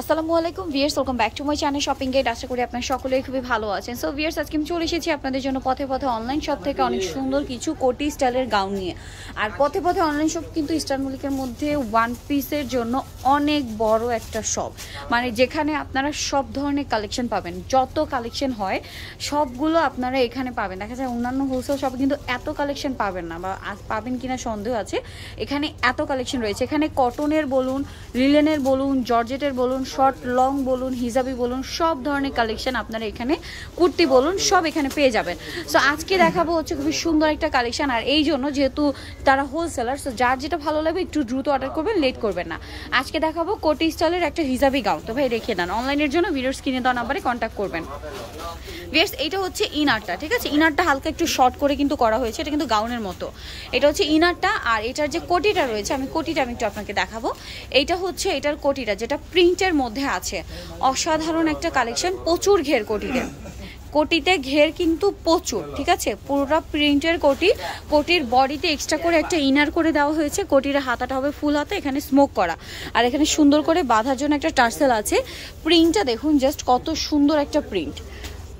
আসসালামু আলাইকুম viewers welcome back to my channel shopping gate আশা করি আপনার সকলেই খুবই ভালো আছেন সো ভিয়ার্স আজকে আমি চলে এসেছি আপনাদের জন্য পথে পথে অনলাইন শপ থেকে অনেক সুন্দর কিছু কোটি স্টাইলের গাউন নিয়ে আর পথে পথে অনলাইন শপ কিন্তু স্টার মলিকের মধ্যে ওয়ান পিসের জন্য অনেক বড় একটা শপ মানে যেখানে আপনারা সব ধরনের কালেকশন পাবেন যত কালেকশন হয় সবগুলো আপনারা এখানে পাবেন দেখা যায় অন্যান্য হোলসেল শপে কিন্তু এত কালেকশন পাবেন না বা পাবেন কিনা সন্দেহ আছে এখানে এত কালেকশন রয়েছে এখানে কটনের বলুন লিলেনের বলুন জর্জেটের বলুন শর্ট লং বলুন হিজাবি বলুন সব ধরনের কালেকশন আপনারা এখানে কুর্তি বলুন সব এখানে পেয়ে যাবেন সো আজকে দেখাবো হচ্ছে খুবই সুন্দর একটা কালেকশন আর এই জন্য যেহেতু তারা হোলসেলার সো যার যেটা ভালো লাগবে একটু দ্রুত অর্ডার করবেন লেট করবেন না আজকে দেখাবো কোটি স্টলের একটা হিজাবি গাউন তো ভাই রেখে দেন অনলাইনের জন্য ভিডিও স্ক্রিনে দেওয়া নাম্বারে কন্ট্যাক্ট করবেন বেশ এটা হচ্ছে ইনারটা ঠিক আছে ইনারটা হালকা একটু শর্ট করে কিন্তু করা হয়েছে এটা কিন্তু গাউনের মতো এটা হচ্ছে ইনারটা আর এটার যে কোটিটা রয়েছে আমি কোটিটা আমি একটু আপনাকে দেখাবো এইটা হচ্ছে এটার কোটিটা যেটা প্রিন্টের মধ্যে আছে অসাধারণ একটা কালেকশন প্রচুর ঘের কোটিতে কোটিতে ঘের কিন্তু প্রচুর ঠিক আছে পুরোটা প্রিন্টের কোটি কোটির বডিতে এক্সট্রা করে একটা ইনার করে দেওয়া হয়েছে কোটির হাতাটা হবে ফুল হাতে এখানে স্মোক করা আর এখানে সুন্দর করে বাঁধার জন্য একটা টার্সেল আছে প্রিন্টটা দেখুন জাস্ট কত সুন্দর একটা প্রিন্ট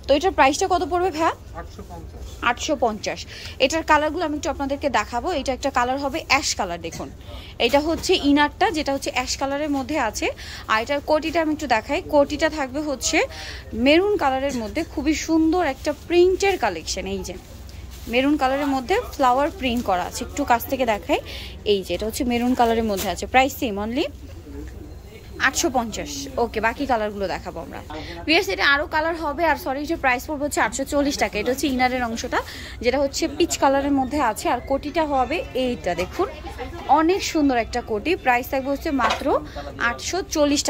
তো এটার প্রাইসটা কত পড়বে ভ্যা আটশো আটশো পঞ্চাশ এটার কালারগুলো আমি একটু আপনাদেরকে দেখাবো এটা একটা কালার হবে অ্যাশ কালার দেখুন এটা হচ্ছে ইনারটা যেটা হচ্ছে অ্যাশ কালারের মধ্যে আছে আর এটার কোটিটা আমি একটু দেখাই কোটিটা থাকবে হচ্ছে মেরুন কালারের মধ্যে খুবই সুন্দর একটা প্রিন্টের কালেকশন এই যে মেরুন কালারের মধ্যে ফ্লাওয়ার প্রিন্ট করা আছে একটু কাছ থেকে দেখাই এই যে এটা হচ্ছে মেরুন কালারের মধ্যে আছে প্রাইস সেম অনলি আটশো পঞ্চাশ ওকে বাকি কালারগুলো দেখাবো আমরা বিয়ার্স এটা আরও কালার হবে আর সরি যে প্রাইস পড়বে হচ্ছে আটশো চল্লিশ টাকা এটা হচ্ছে ইনারের অংশটা যেটা হচ্ছে পিচ কালারের মধ্যে আছে আর কোটিটা হবে এইটা দেখুন অনেক সুন্দর একটা কোটি প্রাইস থাকবে হচ্ছে মাত্র আটশো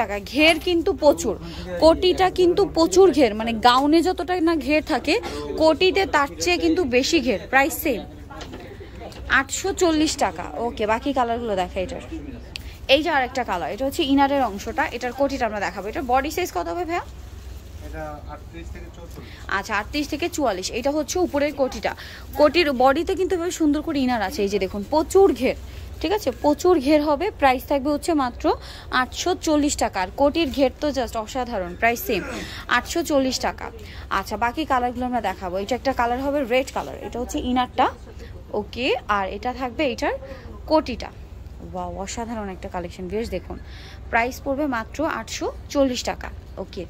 টাকা ঘের কিন্তু প্রচুর কোটিটা কিন্তু প্রচুর ঘের মানে গাউনে যতটা না ঘের থাকে কোটিতে তার চেয়ে কিন্তু বেশি ঘের প্রাইস সেম আটশো টাকা ওকে বাকি কালারগুলো দেখা এটার এই যে আরেকটা কালার এটা হচ্ছে ইনারের অংশটা এটার কোটিটা আমরা দেখাবো এটা বডি সাইজ কত হবে ভাইয়া আচ্ছা আটত্রিশ থেকে চুয়াল্লিশ এটা হচ্ছে উপরের কোটিটা কোটির বডিতে কিন্তু এভাবে সুন্দর করে ইনার আছে এই যে দেখুন প্রচুর ঘের ঠিক আছে প্রচুর ঘের হবে প্রাইস থাকবে হচ্ছে মাত্র আটশো চল্লিশ টাকা আর কোটির ঘের তো জাস্ট অসাধারণ প্রাইস সেম আটশো চল্লিশ টাকা আচ্ছা বাকি কালারগুলো আমরা দেখাবো এটা একটা কালার হবে রেড কালার এটা হচ্ছে ইনারটা ওকে আর এটা থাকবে এটার কোটিটা বা অসাধারণ একটা কালেকশন বেশ দেখুন প্রাইস পড়বে মাত্র আটশো টাকা ওকে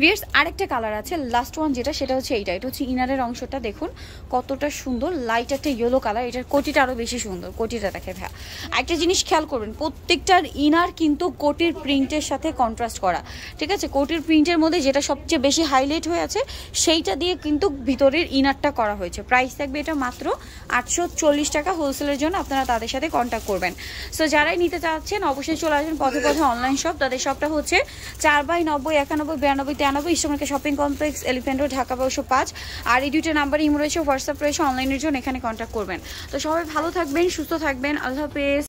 ভিয়ার্স আরেকটা কালার আছে লাস্ট ওয়ান যেটা সেটা হচ্ছে এইটা এটা হচ্ছে ইনারের অংশটা দেখুন কতটা সুন্দর লাইট একটা ইয়েলো কালার এটার কোটিটা আরও বেশি সুন্দর কোটিটা দেখে ভ্যা একটা জিনিস খেয়াল করবেন প্রত্যেকটার ইনার কিন্তু কোটির প্রিন্টের সাথে কন্ট্রাস্ট করা ঠিক আছে কোটির প্রিন্টের মধ্যে যেটা সবচেয়ে বেশি হাইলাইট হয়ে আছে সেইটা দিয়ে কিন্তু ভিতরের ইনারটা করা হয়েছে প্রাইস থাকবে এটা মাত্র আটশো টাকা হোলসেলের জন্য আপনারা তাদের সাথে কন্ট্যাক্ট করবেন সো যারাই নিতে চাচ্ছেন অবশ্যই চলে আসবেন পথে পথে অনলাইন শপ তাদের শপটা হচ্ছে চার বাই নব্বই একানব্বই বিরানব্বই জানাবো ইস্টমার্কে shopping complex elephant road Dhaka বাউশো পাঁচ আর এই দুইটা নাম্বার ইমো রয়েছে হোয়াটসঅ্যাপ রয়েছে অনলাইনের জন্য এখানে কন্ট্যাক্ট করবেন তো সবাই ভালো থাকবেন সুস্থ থাকবেন আল্লাহ হাফেজ